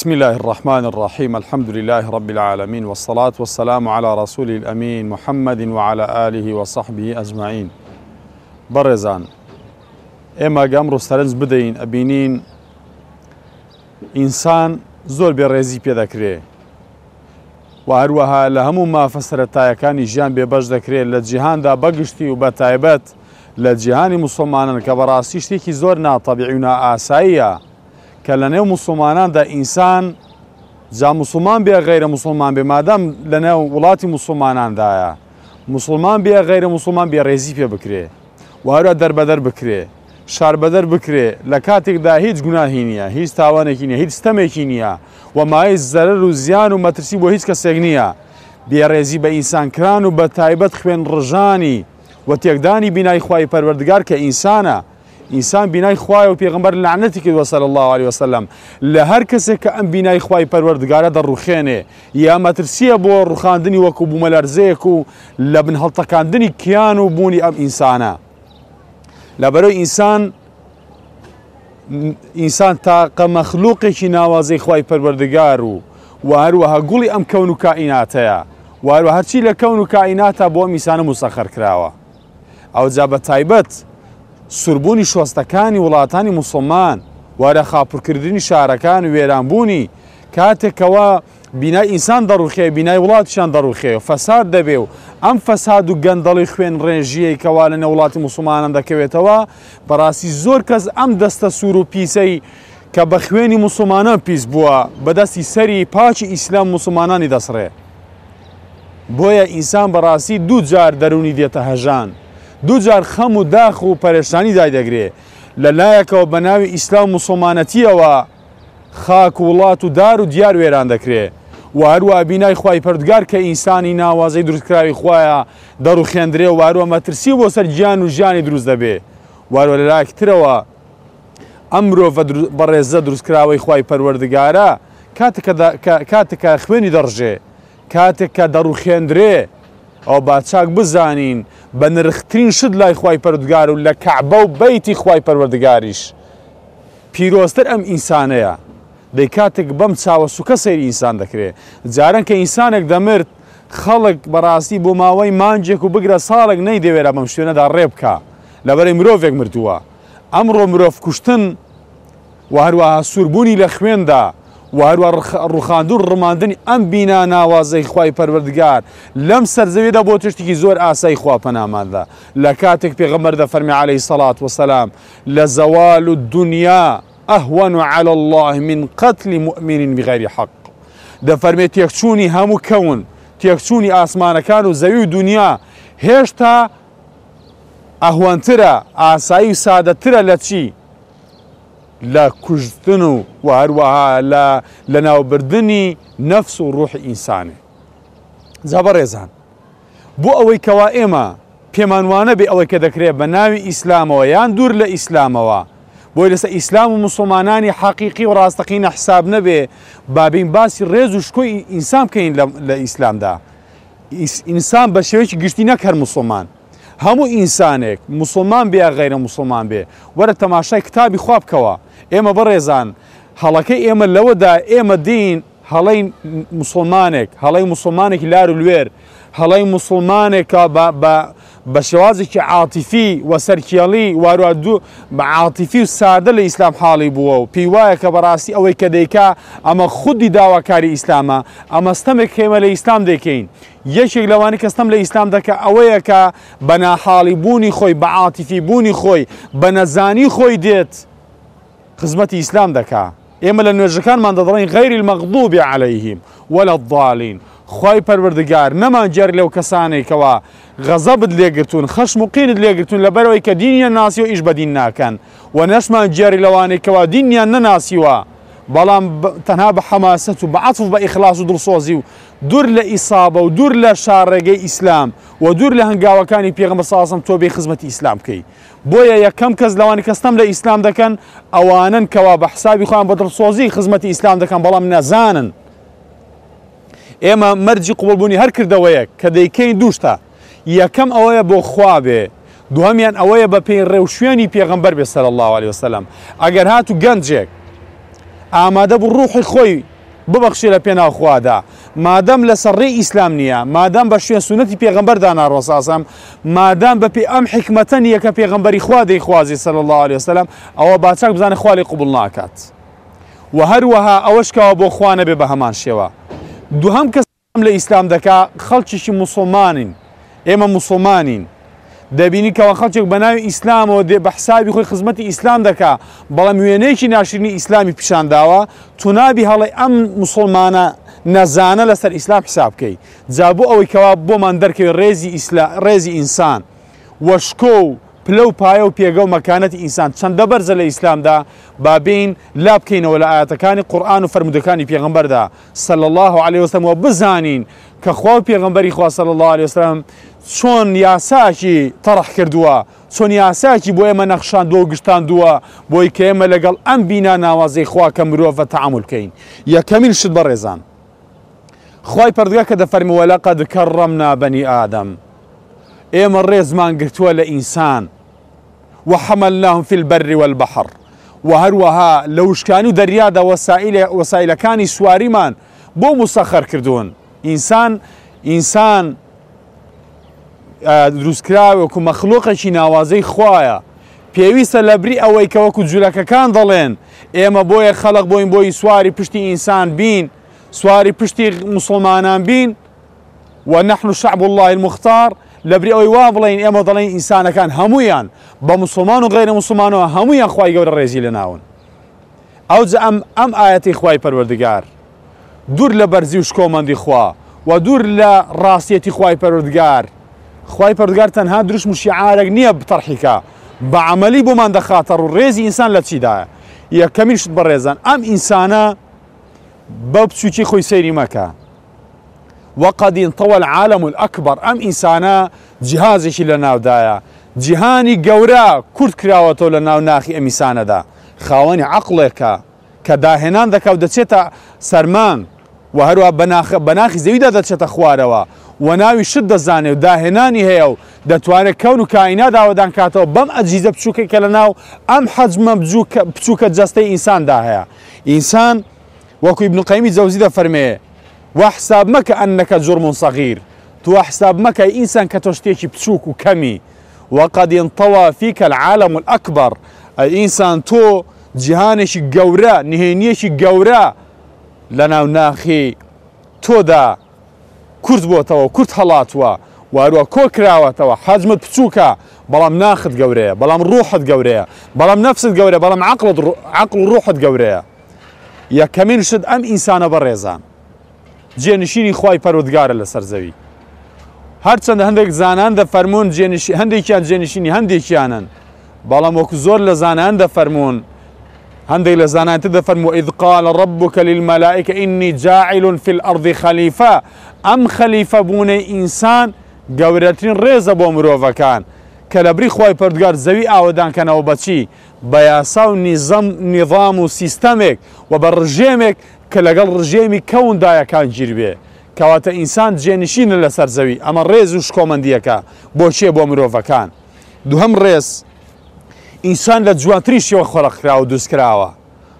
بسم الله الرحمن الرحيم الحمد لله رب العالمين والصلاة والسلام على رسول الأمين محمد وعلى آله وصحبه أجمعين برزان إما گەم ڕوستەرنج بدين أبينين إنسان زور بێ ڕێزی پێدەکرێ و هەروەها لە هەموو مافەسەرەتایەکانی ژیان بێبەش دەکرێت لە جیهاندا بەگشتی و بە تایبەت لە جیهانی مسلمانن کە بەڕاستی کە لە نێو مسلماناندا ئینسان جا مسلمان بێ غیرە مسلمان بێ مادام لە نێو وڵاتی مسلماناندایە مسلمان بێ غیرە مسلمان بێ ڕێزی پێ بکرێ وارە دەربەدەر بکرێ شار بەدەر بکرێ لە کاتێکدا هیچ گوناهی نییە هیچ تاوانێکی نیە هیچ ستەمێکی نییە و مای زەرەر و زیان و مەترسی بۆ هیچ کەسێک نییە بێڕێزی بە ئینسانکران و بە تایبەت خوێن ڕژانی و تێکدانی بینای خی پەروەردگار کە ئینسانە ئینسان بینای خوای و پێغمبەر لعنەتی کرد وەسەر الله عليه وسلم لە هەر کەسێک کە ئەم بینای خوای پەروەردگارە دەڕوخێنێ یا مەترسیە بۆ ڕوخاندنی وەکو بوومەلەرزەیەک و لە بن هەڵتەکاندنی کیان و بوونی ئەم ئینسانە لە بەرەو ئینسان ئینسان تاقە مەخلووقێکی ناوازەی خوای پەروەردگار و و هەروەها گوڵی ئەم کەون و کائیناتەیە وارو هەرچی لە کەون و کائیناتە بۆ ئەم ئینسانە موسەخەر کراوە ئەو جا بە تایبەت سوربوونی شۆستەکانی وڵاتانی مسلمان وارە خاپورکردنی شارەکان وێرانبوونی کاتێکەوە بینای ئینسان دەڕوخێ بینای وڵاتیان دەڕوخێ و فەساد دەبێ و ئەم فەساد و گەندەڵی خوێن ڕێژیەی کەوا لە نەوڵاتی مسلمانان دەکەوێتەوە بەڕاستی زۆر کەس ئەم دەستە سوور و پیسەی کە بە خوێنی مسلمانە پیس بووە بەدەستی سەری پاچی ئیسلام مسلمانانی دەسڕێ بۆیە ئینسان بەڕاستی دوو جار دەرونی دێتە هەژان دووجار خەم و داخ و پەرێشانی دایدەگرێ لە لایەکەوە بە ناوی ئیسلام مسلمانەتیەوە خاک وڵات و دار و دیار وێران دەکرێ واروە بینای خی پردگار کە ئینسانی ناوازەی دروستکراوی خویە دەڕوخێندرێ واروە مەترسی بۆ سەر گیان و ژیانی دروست دەبێ وارۆ لەلاکترەوە ئەمرۆ بەڕێزە دروستکراوەی خی پەروەردگارە کاتێکە خوێنی دەڕژێ کاتێک کە دەڕوخێندرێ ئەو باچاک بزانین بە نرخترین شت لای خی پەردگار و لە کەعبە و بەیتی خی پەروەردگاریش پیرۆستتر ئەم ئینسانەیە دەیکاتێک بەم چاوە سوکە سەیری ئینسان دەکرێت جاران کە ئینسانێک دەمرد خەڵک بەڕاستی بۆ ماوەی مانجێک و بگرە ساڵێک نەیدەوێرە بەم شوێنەدا ڕێبکە لەبەرەی مرۆڤێک مردووە ئەمڕۆ مرۆڤ کوشتن و هەروەها سووربوونی لە خوێندا وهروە ڕوخاندو ڕماندنی ئەم بینا ناوازەی خی پەروەردگار لەم سەرزەویدا بۆ تشتێکی زۆر ئاسایی خوا پەناماندا لە کاتێک پێغەمەردە فەرمی عليهەی سەڵات وەسەسلام لە زەوال و دنیا ئەهوان و على الله من قتل مؤمنین بغیری حق دەفەرمێت تێکچوونی هەموو کەون تێکچوونی ئاسمانەکان و زەوی و دنیا هێشتا ئەهوانترە ئاسایی سادەترە لە چی لە کوژتن و هەروەها لە ناوبردننی نەفس و ڕوح ئینسانێ جا بەڕێزان بۆ ئەوەی کەوا ئێمە پێمانوانە بێ ئەوەی کە دەکرێت بە ناوی ئیسلامەوە یان دوور لە ئیسلامەوە بۆی لەسە ئیسلام و مسلمانانی حقیقی و ڕاستەقینە حساب نەبێ بابین باسی ڕێز و شکۆی ئینسان بکەین لە ئیسلامدا ئینسان بە شێوەیەکی گشتی نەکەر مسلمان هەموو ئینسانێک مسلمان بیا غیرە مسلمان بێ وەرە تەماشای کتابی خوابکەوە ئێمە بەڕێزان هەڵەکەی ئێمە لەوەدا ئێمە دین هەڵی مسلمانێک هەڵی مسلمانێکی لار و لوێر هەڵی مسلمانێکە بە شێوازێکی عاتیفی و سەرکیێڵی واروادوو بە عاتیفی و سادە لە ئیسلام حاڵی بووە و پیوایە کە بەڕاستی ئەوەی کە دەیکا ئەمە خودی داواکاری ئیسلامە ئەمەستەمێک خێمە لە ئیسلام دەکەین یەکێک لەوانی کەستم لە ئیسلام دەکە ئەوەیە کە بەناحاڵی بوونی خۆی بە عاتیفی بوونی خۆی بە نەزانی خۆی دێت. خزمتي إسلام دكا ئێمە لە يجركان من غیری غير المغضوب عليهم ولا الضالين پەروەردگار پروردگار نما لەو لو كساني كوا خەشم و قینت لێگرتون لەبەرەوەی کە دینیە ناسی و ئیش بەدین ناکەن و نەشمان جێری لەوانێکەوە دینیان نەناسیوە بەڵام تەنها بە حەماست و بە عاتف بە ئیخلاص و و دوور لە هەنگاوەکانی پێغمە ساسم تۆ بێ خزمەتی ئیسلام بکەی بۆیە یەکەم کەس لەوانی کەستم لە ئیسلام دەکەن ئەوانن کەوا بە حسابی خۆیان بە دڵسۆزی خزمەتی ئیسلام دەکەن بەڵام نەزانن ئێمە مەرجی قوڵبوونی هەر کردەوەیە کە دەیکەین دووشتا یەکەم ئەوەیە بۆ خوا بێ دوهمیان ئەوەیە بە پێی ڕێو شوێنی پێغمبەر بێ سەر الله عليه وسلم ئەگەر هاتو گەنجێک ئامادە بوو ڕوحی خۆی ببەخشی لە پێناوخوادا مادەم لە سەرڕێ ئیسلام نییە مادەم بە شوێن سونەتی پێغمبەردا ناڕۆساسم مادام بە پێ ئەم حکمەتە نیە کە پێغمبەری خوا دەیخوازی سەر الله عليه وسلم ئەوە باچک بزانە خالی قوبل ناکات و هەروەها ئەوەشکەوە بۆ خوانە بێ بە هەمان شێوە دوهم کەس لە ئیسلام دەکا خەڵکیشی مسلمانین ئێمە مسلمانین دەبینی کەەوە خەچێک بەناوی ئیسلامەوە دێ بە حسابی خۆی خزمەتی ئیسلام دەکا بەڵام وێنەیەکی ناشرینی ئیسلامی پیشانداوە تونابی هەڵی ئەم مسلمانە نەزانە لەسەر ئیسلام حساب بکەیت جابوو ئەوەی کەوا بۆمان دەرکەوێت ڕێزی ڕێزی ئینسان وەشکۆ و پلە و پایە و پێگە و مەکانەتی ئینسان چەندە بەرزە لە ئیسلامدا بابین لا بکەینەوە لە ئاەتەکانی قورآن و فرمودەکانی پێغمبەردا سەل الله عليه وسلمەوە بزانین کە خوا و پێغمبەری خوا سەل الله عليه وسلم چۆن یاساشی تەڕح کردووە چۆن یاساکی بۆ ئێمە نەخشاندووە و گشتاندووە بۆی کە ئێمە لەگەڵ ئەم بینا ناوازەی خوا کە مرۆڤە تعامل بکەین یەکەمین شت بەڕێزان خوای پردگە کە دەفەرمەوە لەقد کەڕەمنا بەنی ئادەم ئێمە ڕێزمان گرتووە لە انسان وحملناهم في البر والبحر وهروها لوش كانوا دريادة وسائل وسائل كاني سواريمان بو مسخر كردون انسان انسان آه، دروس كراوي وكو مخلوق وەکو مەخلوقەکی ناوازەی خویە پێویستە لەبری ئەوەی کە وەکو کان دلین ایما بوی خلق بۆین بوی سواری پشتی انسان بین سواری پشتی مسلمانان بین و نحن شعب الله المختار لەبری ئەوەی وا بڵین ئێمە دەڵێن ئینسانەکان هەمویان بە مسلمان و غیرە مسلمانەوە هەمویان خی گەورە ڕێزی لە ناون ئەو ئەم ئەم ئاەتی خی پەروەردگار دوور لە بەرزی و شکۆمەندی خوا و دوور لە ڕاستیەتی خی پەروەردگار خی پەرگار تەنها دروش و شیعارێک نییە بتەرحیکە بە عملی بۆمان دەخاتەڕ و ڕێزی ئینسان لە چیداە یەکەمیشت بەڕێزان ئەم ئینسانە بە بچووکی خۆی سەیری مەکە وقد انطوى العالم الأكبر أم إنسانا جهازشی لە ناودایە جیهانی گەورە کورت کراوەتەوە لە ناو ناخی ئەمیسانەدا خاوەنی عقلێکە کە داهێنان دەکەوت دەچێتە سەرمان و هەروە بەناخی زەویدا دەچێتە خوارەوە و ناوی شت دەزانێت و داهێنانی هەیە و دەتوانێت کەون و کائینا داوەدان کاتەوە بەم ئەجیزە بچووکە کە لە ناو ئەم حەجمە بچووکە جەستەی ئینساندا هەیە ئینسان وەکوی بنقەیمی جەوزی دەفەرمێ وحساب مك أنك جرم صغير تو حساب مك إنسان کە بتشوك شتێکی وقد انطوى فيك العالم الأكبر الإنسان تو جهانش جورا نهينيش جورا لنا ناخي تو دا كرت بوتوا كرد هلاتوا واروا كوكراوتوا حجمت بتشوكا بلام ناخد جوريا بلام روحت جوريا بلام نفس جوريا بلام عقل عقل روحت جوريا يا كمين شد أم إنسان بريزان جێنشینی خی پەرودگارە لە سەرزەوی هەرچەند هەندێک زانان دە فەرمونون هەندێکیان جێنشینی هەندێکیانن بەڵام وەکو زۆر لە زانان دە فەرمونون هەندێک لە زانانتە دە فەرمو ئیدقال ڕبکە للمەلائکە ئینی جاعلون في الأرضی خەلیفە ئەم خەلیفە بوونەی ئینسان گەورەترین ڕێزە بۆ مرۆڤەکان کە لە بری خی پردگار زەوی ئاوەدانکەنەوە بەچی بە یاسا و نیزەم نیظام و سیستەمێک و بە ڕژێمێک کە لەگەڵ ڕژێمی کەوندایەکان گیر بێ کەواتە ئینسان جێنشینە لەسەر زەوی ئەمە ڕێز و شکۆمەندیەکە بۆچیە بۆ مرۆڤەکان دووهم ڕێز ئینسان لە جوانتری شێوە خۆرەخرا و دووسکراوە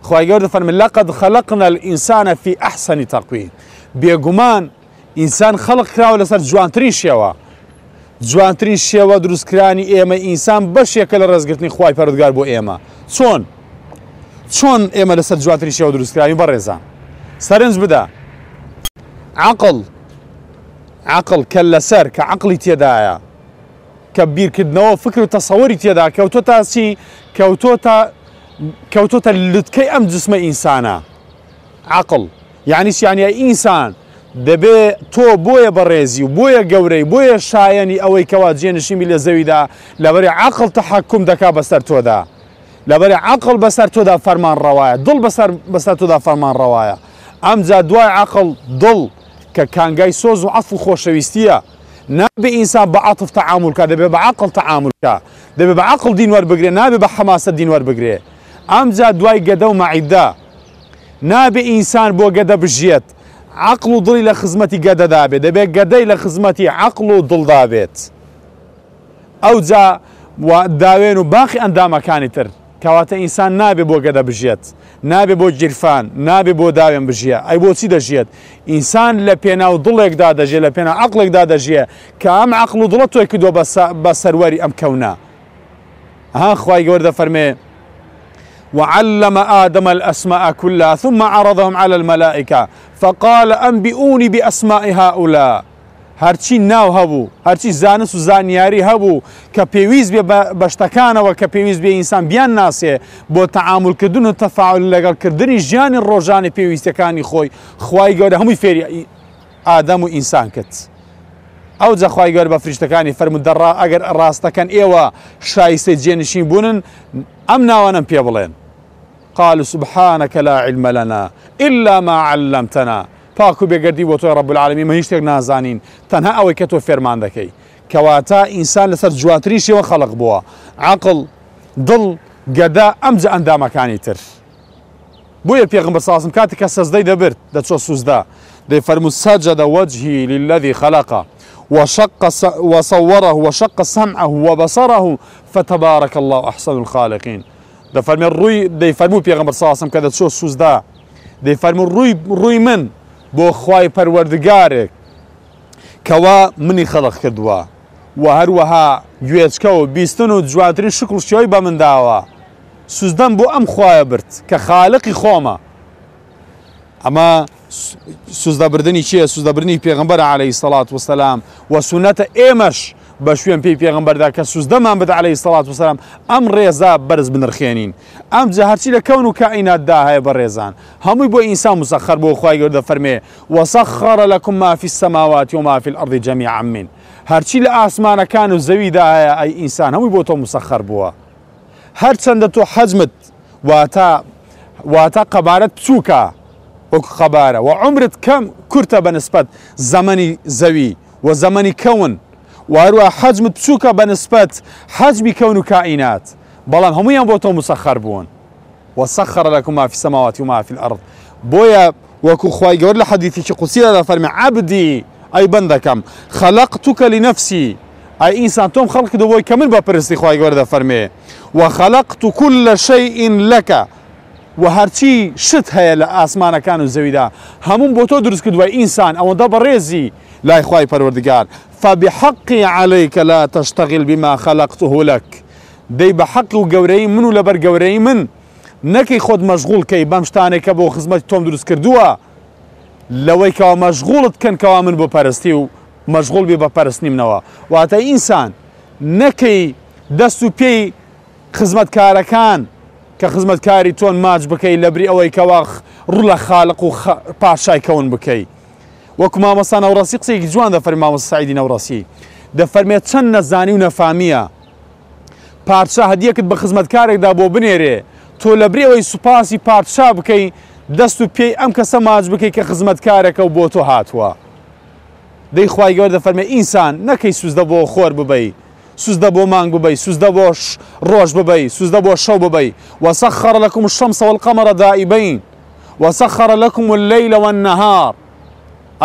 خی گەور دەفەرمن لەقد خەلقنا ئینسانە فی ئەحسەنی تەقوی بێگومان ئینسان خەڵق کراوە لەسەر جوانترین شێوە جوانترین شێوە دروستکرانی ئێمە ئینسان بەشێکە لە ڕێزگرتنی خی پەرودگار بۆ ئێمە چۆن چۆن ئێمە لەسەر جوانترین شێوە دروستکرانی بە ڕێزان سەرنج بدە عقل عقل کە لەسەر کە عقلی تێدایە کە بیرکردنەوە فکر و تەسەوەری تێدا کەوتۆ تاسی کەوتۆتە لوتکەی ئەم جسمە ئینسانە عقل یعنی سییانە ئینسان دەبێ تۆ بۆیە بەڕێزی و بۆیە گەورەی بۆیە شایەنی ئەوەی کەوا جێنشیمی لە زەویدا لەبەری عقل تەحکم دەکا بەسەر تۆدا لەبەری عقل بەسەر تۆدا فەرمان ڕەوایە دڵ بەسەر تۆدا فەرمان ڕەوایە ئەمجا دوای عقل دڵ کە کانگای سۆز و عف و خۆشەویستیە نابێ ئینسان بە عاتف تەعاملکە دەبێ بە عقل تەعاملکە دەبێ بە عقل دینوەەر بگرێ نابێ بە حەماسە دینوەەر بگرێ ئەمجا دوای گەدە و مەعیدا نابێ ئینسان بۆ گەدە بژێت عقل و دڵی لە خزمەتی گەدەدا بێت دەبێت گەدەی لە خزمەتی عقل و دڵدا بێت ئەو جا داوێن و باخی ئەندامەکانی تر کەواتە انسان نابي بو گەدە بجيت نابي بو جرفان نابي بو داوێن بژیە اي بو سيدا جيت انسان پێناو دڵێکدا دەژێ لە پێنا عقلێکدا دەژێ کە كام عقل و دڵە تۆی کردۆ ام كونا ها خواي گەوردە فرمي وعلم آدم الأسماء كلها ثم عرضهم على الملائكة فقال أنبئوني بأسماء هؤلاء هەرچی ناو هەبوو هەرچی زانست و زانیاری هەبوو کە پێویست بێ بە شتەکانەوە کە پێویست بێ ئینسان بیان ناسێ بۆ تەعاملکردن و تەفاعل لەگەڵکردنی ژیانی ڕۆژانی پێویستەکانی خۆی خی گەورە هەمووی فێری ئادەم و ئینسان کرد. ئەو جەخوای گەر بە فریشتەکانی فەرمو دەڕا ئەگەر ڕاستەکەن ئێوە شایسە جێنشین بوونن ئەم ناوانم پێ بڵێن. قالوا سبحانك لا علم لنا إلا ما علمتنا پاکو پاک و تو رب العالمین ما هیچ شتێک نازانین تنها ئەوەی کە تۆ فێرمان دەکەی کەواتە ئینسان لەسەر جواتری شێوە خلق بووە عقل دڵ امز ئەمجە ئەندامەکانی تر بو پیغمبر صلی بۆیە پێغم بەسازم کاتی کە سەزدەی دەبرد دەچۆ سوزدا د فرمو سجد وجهی للذی خلق وشق وصوره وشق سمعه وبصره فتبارك الله أحسن الخالقين فرمو دەفەرمێ ڕووی دەیفەرموو پێغمبەر ساسم کە دەچۆ سوزدا فرمو ڕووی ڕووی من بۆ خی پەروەردگارێک کەوا منی خەڵق کردووە و هەروەها گوێچکەەوە بیستن و جواترین شکڵشیۆی بە منداوە سوزدەم بۆ ئەم خویە برد کە خاالقی خۆمە ئەمە سوزدەبردننی چییە سوزدەبرنی پێغمبەر عليهەی سەڵات وسلام وە سونەتە ئێمەش بە شوێن پێی پێغمبەردا کە سوزدەمان بدا الصلاة والسلام ام ئەم برز بەرز ام ئەم جە هەرچی لە کەون و کائیناتدا هەیە بە ڕێزان هەمووی بۆ ئینسان مسەخەر بۆ خخوای گەوردە فەرمێ وەسەخڕە لەکم مافی سەماواتی و مافی ئەڕی جەمی عامین هەرچی لە ئاسمانەکان و زەویدا هەیە ئەی ئینسان هەمووی بۆ تۆ مسەخەر بووە هەر چەندە تۆ حەزمت واتە واتە قەبارەت بچووکە وەکو خەبارە و عمرت کەم کورتە بە نسبەت زەمەنی و زەمەنی کەون وهروە حجم تسوكا بنسبت حجم كون كائنات بلان هم بەڵام هەمویان مسخر بون وسخر لكم ما في السماوات وما في الأرض بويا وكو خواي قول لحديثي قصيرة فرمي عبدي أي بندكم خلقتك لنفسي أي إنسان توم خلق بوي كمل بابرستي خواي قول فرمي وخلقت كل شيء لك وهرچی شت هي لاسمانا كانوا زويدا همون بوتو بۆ تۆ انسان او ئینسان ريزي لای خی پەروەردگار فبحقی عليك لا تشتغل بما خلقته لك دەی بە حەق و گەورەی من و لەبەر گەورەی من نەکەی خۆت مەشغول کەی بەم شتانێک کە بۆ خزمەتی تۆم دروست کردووە لەوەی کەوا مەشغوڵت کەن کەوا من بۆ پەرستی و مەشغول بێ بە پەرستنیمنەوە واتە ئینسان نەکەی دەست و پێی خزمەتکارەکان کە خزمەتکاری تۆن ماچ بکەی لەبری ئەوەی کەواخ ڕوو لە خاڵق و پاشای کەون بکەی وەکو مامەسا ناوڕاستی قسێکی جوان دەفەر مامەسە سعیدی ناوڕاستی دەفەرمێت چەند نەزانی و نەفامیە پارچە هەدیەکت بە خزمەتکارێکدا بۆ بنێرێ تۆ لە برێەوەی سوپاسی پارچا بکەی دەست و پێی ئەم کەسە ماج بکەی کە خزمەتکارەکە و بۆ تۆ هاتووە دەی خوای گەور دەفەرمێ ئینسان نەکەی سوزدە بۆ خۆر ببەی سوزدە بۆ مانگ ببەی سوزدە بۆ ڕۆژ ببەی سوزدە بۆ شەو ببەی وەسەخەڕ لەکم شەمسەوە قەمەرە دائیبین وەسەخەڕە لەکم و لەی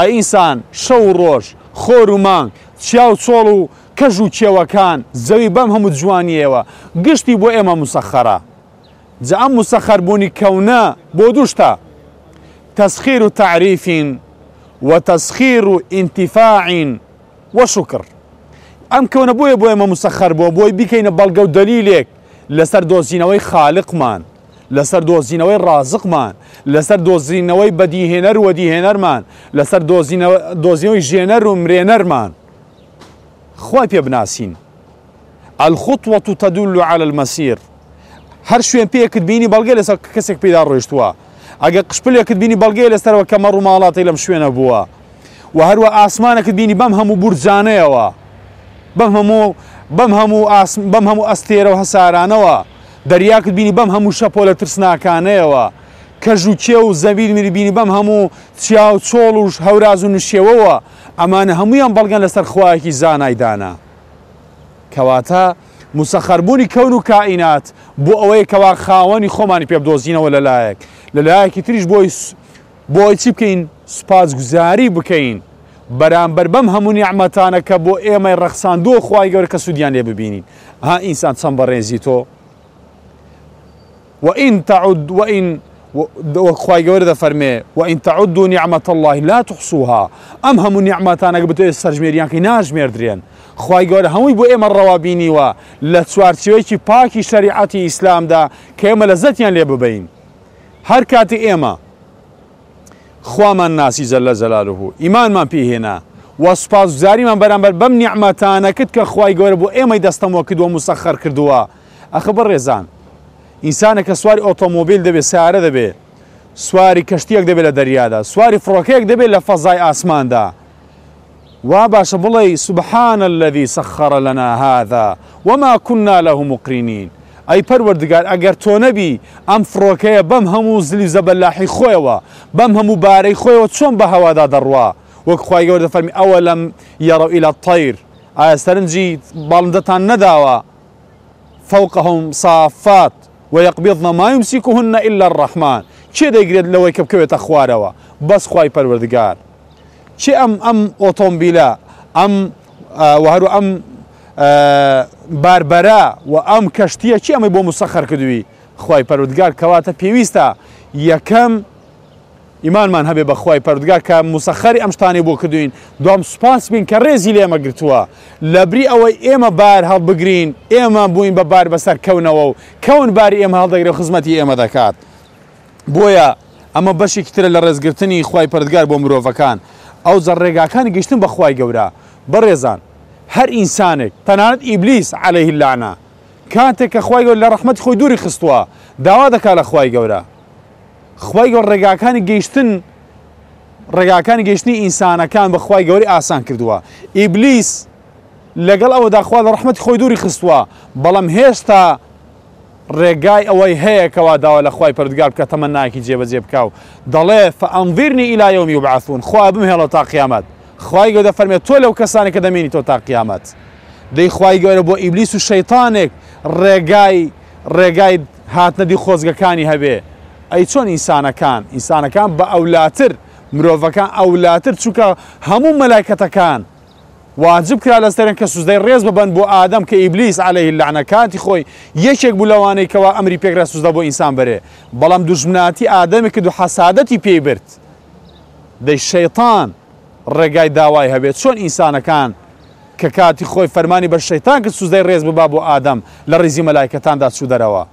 ئەئینسان شەو ڕۆژ خۆر و مانگ چیا و چۆڵ و کەژ و کێوەکان زەوی بەم هەموو جوانیەوە گشتی بۆ ئێمە موسەخەرە جا ئەم موسەخەربوونی کەونە بۆ دووشتە تەسخیر و تعریفین و تەسخیر و ئینتیفاعین وە شکر ئەم کەونە بۆیە بۆ ئێمە موسەخەر بۆ بۆی بیکەینە بەڵگە و دەلیلێک لەسەر دۆزینەوەی خاالقمان لەسەر دۆزینەوەی ڕازقمان لەسەر دۆزینەوەی بەدیهێنەر و دیهێنەرمان لەسەر دۆزینەوەی ژێنەر و مرێنەرمان خی پێ بناسیین ئەلخوتوە و تەدول و على هر هەر شوێن پێکت بینی بەڵگە لەسەر کەسێک پیدا ڕۆیشتووە ئەگە قشپلێکت بینی بەڵگەی لەسەرەوە کەمە ڕووماڵاتی لەم شوێنە بووە و هەروە ئاسمانەکە بینی بەم هەموو بورجانەیەوە بەم هەموو بەم هەموو بەم هەموو ئەستێرە و هەسارانەوە دەریاکت بینی بەم هەموو شەپۆ لە ترسناکانەیەوە کەژ و کێ و زەویل میریبینی بەم هەموو چیا و چۆڵ وش هەوراز و نوشێوەوە ئەمانە هەمویان بەڵگەن لەسەر خواەکی زانایدانا کەواتە مسەخەربوونی کەون و کائینات بۆ ئەوەی کەوا خاوەنی خۆمانی پێبدۆزینەوە لەلایەک لەلایەکی تریش بۆی بۆی چی بکەین سوپاس گوزاری بکەین بەرامبەر بەم هەموو نیعممەتانە کە بۆ ئێمە ڕەخسان دۆ خخوای گەور کە سوودیان لێ ببینین ها ئینسان چەند بەڕێزی تۆ وإن تعد وإن وخواي ذا فرمي وإن تعدوا نعمة الله لا تحصوها أم هم النعمة أنا قبتو استرجميريان كي ناجمير دريان خواي جورده همي بو إيمان روابيني و لتوارتيوكي باكي شريعتي إسلام دا كيما لزتيان لي ببين هر كاتي خوا من ناسي زل زلاله إيمان ما فيه هنا وسپاس زاري من بر بم انا كتك كخواي جورده بو إيما دستمو كدو مسخر كردوا أخبر رزان انسان کە سواری ئۆتۆمۆبیل دەبێت سیارە دەبێت سواری کەشتیەک دەبێت لە دەریادا سواری فڕۆکەیەک دبی لفظای آسمان دا و باش بله سبحان الذي سخر لنا هذا وما كنا له مقرینین اي پروردگار اگر تو نبی ام فڕۆکەیە بام همو زلی زەبەلاحی خۆیەوە همو هەموو بارەی خۆیەوە چۆن بە هەوادا دەڕوا وەک خخوای گەوردە فەرمی ئەوە اولم یاڕە ئیلا تەیر ئایا سەرنجی بالندتان نداوا فوقهم صافات ويقبضن ما يمسكهن إلا الرحمن چه دەیگرێت لەوەی کە بکەوێتە خوارەوە بەس خی پەروەردگار چی ئەم ئەم ئۆتۆمبیلە ئەم وهروو ئەم باربەرە و ئەم کەشتیە چی ئەمەی بۆ مسەخەر کردووی خی پەرودگار کەواتە پێویستە یەکەم ئیمانمان هەبێ بەخوای پردگا کە مسەخەری ئەمشتانی بۆ کردوین دوام سوپاس بین کە ڕێزی لێمە گرتووە لەبری ئەوەی ئێمە بار هەڵبگرین ئێمە بووین بە بار بەسەر کەونەوە و کەون باری ئێمە هەڵدەگرێ خزمەتی ئێمە دەکات بۆیە ئەمە بەشی کترە لە ڕێزگرتنی خی پردگار بۆ مرۆڤەکان ئەو زەڕێگاکانی گەشتن بەخوای گەورە بەڕێزان هەر ئینسانێک تەنانەت ئیبلیس عليه اللانە کاتێک کە خی گەور لە ڕحمەت خۆی دووری خستووە داوا دەکا لە خی گەورە خی گەۆر ڕێگاکانی گەیشتن ڕێگاکانی گەشتنی ئینسانەکان بەخوای گەوری ئاسان کردووە ئیبلیس لەگەڵ ئەوە داخوا لە ڕحمەتی خۆی دووری خستووە بەڵام هێشتا ڕێگای ئەوەی هەیەکەوا داوا لە خی پردگار کە تەمە ناکی جێبەجێ بکاو دەڵێ فەئەمڤیرنی ئیلایەومی و بەعفون خوا بمهێڵە تا قیامەت خی گەودە فەرمێت تۆ لەو کەسانێک کە دەمێنی تۆ تا قیامەت دەی خی گەورە بۆ ئیبلیس و شەیتانێک ڕێگای ڕێگای هاتنەدی خۆزگەکانی هەبێ ئەی چۆن ئینسانەکان ئینسانەکان بە ئەولاتر مرۆڤەکان ئەولاتر چووکە هەموو مەلایکەتەکان واجب کرا لەستەرن کە سوزدەی ڕێز ببن بۆ ئادەم کە ئیبلیس عليه لعنەکاتی خۆی یەکێک بوو لەوانەیە کەەوە ئەمری پێکرا سوزدە بۆ ئینسان بەرێ بەڵام دوژمناتی ئادەمێک کرد و حەسادەتی پێی برد دەی شەیتان ڕێگای داوای هەبێت چۆن ئینسانەکان کە کاتی خۆی فەرمانی بە شەیتان کە سوزدەی ڕێز ببا بۆ ئادەم لە ڕێزی مەلایکەتاندا چوو دەرەوە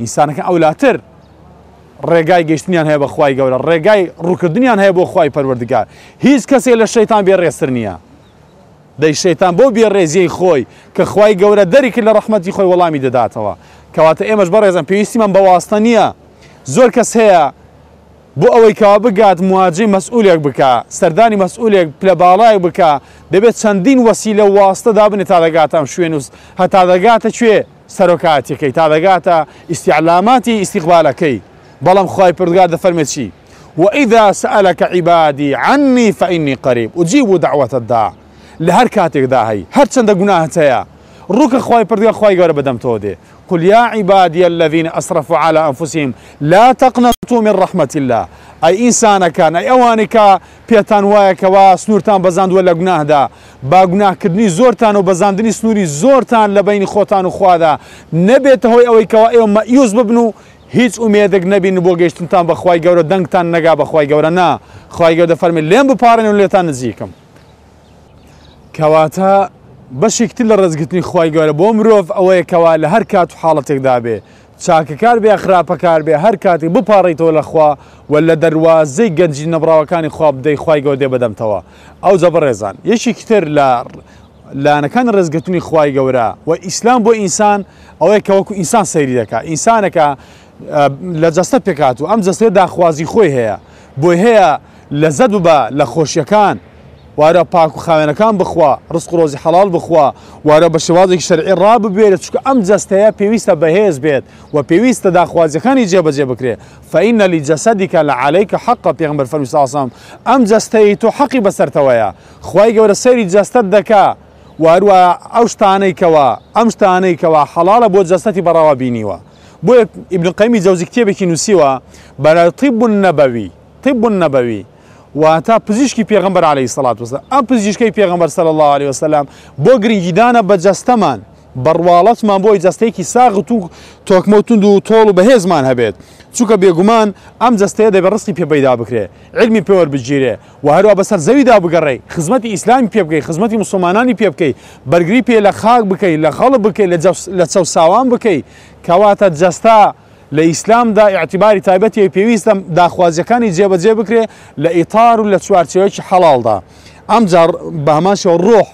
ئینسانەکە ئەولاتر ڕێگای گەشتنیان هەیە بە خی گەورە ڕێگای ڕووکردنیان هەیە بۆ خی پەروەردگار هیچ کەسێ لە شەیتان بێ ڕێستر نییە دەی شەیتان بۆ بێ ڕێزیەی خۆی کە خی گەورە دەریکرد لە ڕحمەتی خۆی وەڵامی دەداتەوە کەواتە ئێمەش بەڕێزم پێویستی من بەواستە نییە زۆر کەس هەیە بۆ ئەوەی کەوا بگات مواجی مەسئولێک بکە سەردانی مەسئولێک پلە باڵایە بکە دەبێت چەندین وەسی لە واستە دابنێت تا دەگاتم شوێن و هەتا دەگاتە کوێ سەرۆکاتیەکەی تا دەگاتە ئیسیعلاماتی ئیسیقبالەکەی بەڵام خی پردگار فرمت شي وإذا سألك عبادي عني فإني قريب أجيب دعوة الداع لە هەر کاتێکدا هەی هەرچەندە گوناهت هەیە ڕووکە خخوای خواي خخوای گەورە بەدەم قل يا عبادي الذين أسرفوا على أنفسهم لا تقنطوا من رحمة الله أي إنسان كان أي أوانك بيتان وايك وسنورتان بزاند ولا جناه دا با جناه كدني زورتان وبزاندني سنوري زورتان لبين خوتان دا نبيت هوي أوي كوا يوم يوز ببنو هیچ ئومێدێک نبین بۆ گەشتنتان بەخوای گەورە دەنگتان نەگا بەخوای گەورە نا خی گەورە فەرمی لێم بپارن و لێتان نزیکم کەواتە بەشێکتی لە ڕزگرتنی خی گەورە بۆ مرۆڤ ئەوەیە کەوا لە هەر کات و حاڵەتێکدا بێ چاکەکار بێ خراپەکار بێ هەر کاتی بپارڕیتەوە لەخوا و لە دەواازەی گەنجی نەبراوەکانی خواب دەی خی گەۆ دێ بەدەمتەوە ئەو جەبڕێزان یەکی کتر لە لاەنەکان ڕزگەتونی خی گەورە و ئیسلام بۆ ئینسان ئەوەیە کە وەکو ئینسان سەیری دەکات ئینسانەکە لە جەستە پێکات و ئەم جەستێ داخوازی خۆی هەیە بۆی هەیە لە زەد بە لە خۆشیەکان وارە پاک و خاوێنەکان بخوا ڕست ڕۆزی حەڵال بخوا وارە بە شێوازێک شەرعی ڕاببێرە چکە ئەم جەستەیە پێویستە بەهێز بێت و پێویستە داخوازیەکانی جێبەجێ بکرێ فەئینە لی جەسەدیکە لە عەلەیکە حەقە پێغمبەر فەرمی ساسام ئەم جەستەی تۆ حەقی بەسەرتەوەیە خی گەورە سەری جەستەت دەکا واروە ئەو شتانەیکەوە ئەم شتانەیکەوە حەڵالە بۆ جەستەتی بەڕاوە بینیوە بۆ ئیبن قەمی جەوزی کتێبێکی نووسیوە بەرە طیببوون نەبەوی طیببوون نەبەوی واتا پزیشکی پێغمبەر عليه سڵات وسە ئەم پزیشکی پێغمبەر سەر الله عليه وسلام بۆ گرنگیدانە بە بڕواڵەتمان بۆی جستەیەکی ساغت و تۆکمە تونند و تۆڵ و بەهێزمان هەبێت چووکە بێگومان ئەم جستەیە دەبێت ڕستی پێبیدا بکرێ علمی پێوە بگیرێ و هەروە بەسەر زەویدا بگەڕی خزمەتی ئیسلامی پێ بکەی خزمەتی مسلمانانی پێ بکەی بەرگری پێ لە خاک بکەی لە خەڵ بکەی لە چەو ساوان بکەی کەواتە جستا لە ئیسلامدا اعتیباری تایبەتی پێویستە داخوازیەکانی جێبەجێ بکرێ لە ئیتار و لە چوارچەوەکی حەڵالدا ئەم جار بەماشەوە ڕۆح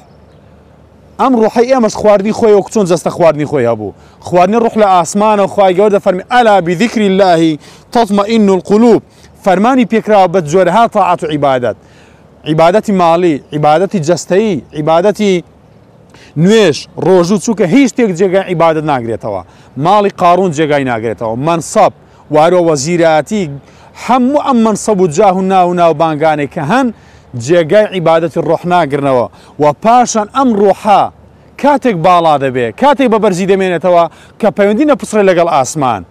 ام ڕۆحی ئێمەش خواردی خۆی و کچۆن جەستە خواردنی خۆی هەبوو روح ڕوح لە ئاسمانە خخوای گەوردە فەرمی ئەلا بیذیکری اللهی تەتمەئین القلوب فەرمانی پێکراوە بە جورها تاعات و عیبادەت عیبادەتی ماڵی عیبادەتی جەستەیی عیبادەتی نوێش ڕۆژ و چووکە هیچ شتێک جێگای عیبادت ناگرێتەوە ماڵی قارون جێگای ناگرێتەوە منسەب وارۆ وەزیراتی هەموو ئەم منسەب و جاه و ناو ناوبانگانێک کە جێگای عیباەتی ڕۆحناگرنەوە و پاشان ئەم ڕۆحا کاتێک باڵا دەبێت کاتێک بە بەرزی دەمێنێتەوە کە پەیوەندی نەپسرێ لەگەڵ ئاسمان